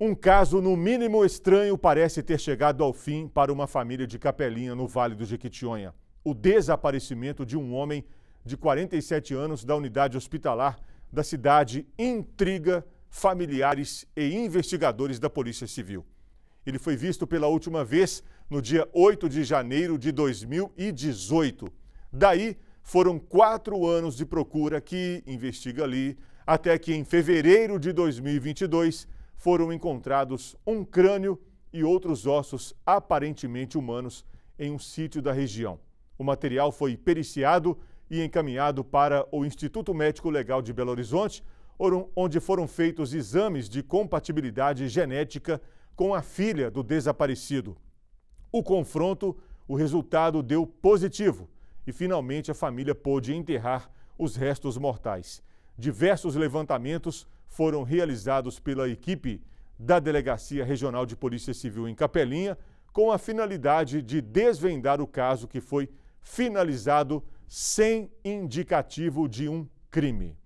Um caso, no mínimo estranho, parece ter chegado ao fim para uma família de Capelinha, no Vale do Jequitinhonha. O desaparecimento de um homem de 47 anos da unidade hospitalar da cidade intriga familiares e investigadores da Polícia Civil. Ele foi visto pela última vez no dia 8 de janeiro de 2018. Daí foram quatro anos de procura que investiga ali, até que em fevereiro de 2022 foram encontrados um crânio e outros ossos aparentemente humanos em um sítio da região. O material foi periciado e encaminhado para o Instituto Médico Legal de Belo Horizonte, onde foram feitos exames de compatibilidade genética com a filha do desaparecido. O confronto, o resultado deu positivo e finalmente a família pôde enterrar os restos mortais diversos levantamentos foram realizados pela equipe da Delegacia Regional de Polícia Civil em Capelinha, com a finalidade de desvendar o caso que foi finalizado sem indicativo de um crime.